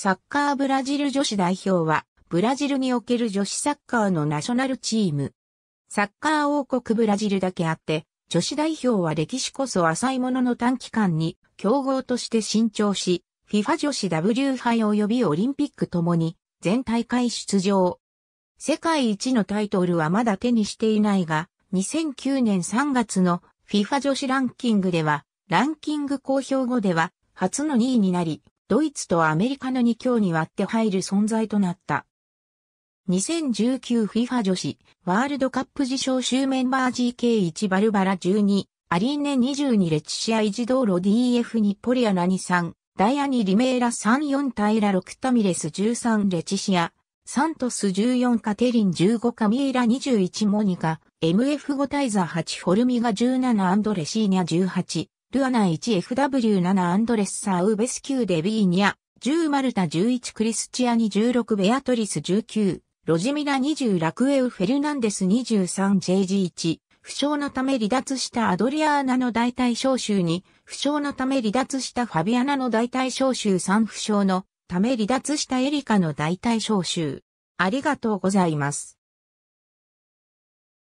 サッカーブラジル女子代表は、ブラジルにおける女子サッカーのナショナルチーム。サッカー王国ブラジルだけあって、女子代表は歴史こそ浅いものの短期間に、競合として伸長し、FIFA 女子 W 杯及びオリンピックともに、全大会出場。世界一のタイトルはまだ手にしていないが、2009年3月の FIFA 女子ランキングでは、ランキング公表後では、初の2位になり、ドイツとアメリカの2強に割って入る存在となった。2019 FIFA 女子ワールドカップ自称州メンバー GK1 バルバラ12、アリーネ22レチシア1道路 DF にポリアナ23、ダイアニリメーラ34タイラ6タミレス13レチシア、サントス14カテリン15カミーラ21モニカ、MF5 タイザ8フォルミガ17アンドレシーニャ18、ルアナ 1FW7 アンドレッサーウベスキューデビーニア、10マルタ11クリスチアニ16ベアトリス19、ロジミラ20ラクエウフェルナンデス 23JG1、負傷のため離脱したアドリアーナの代替招集に、負傷のため離脱したファビアナの代替招集3負傷のため離脱したエリカの代替招集。ありがとうございます。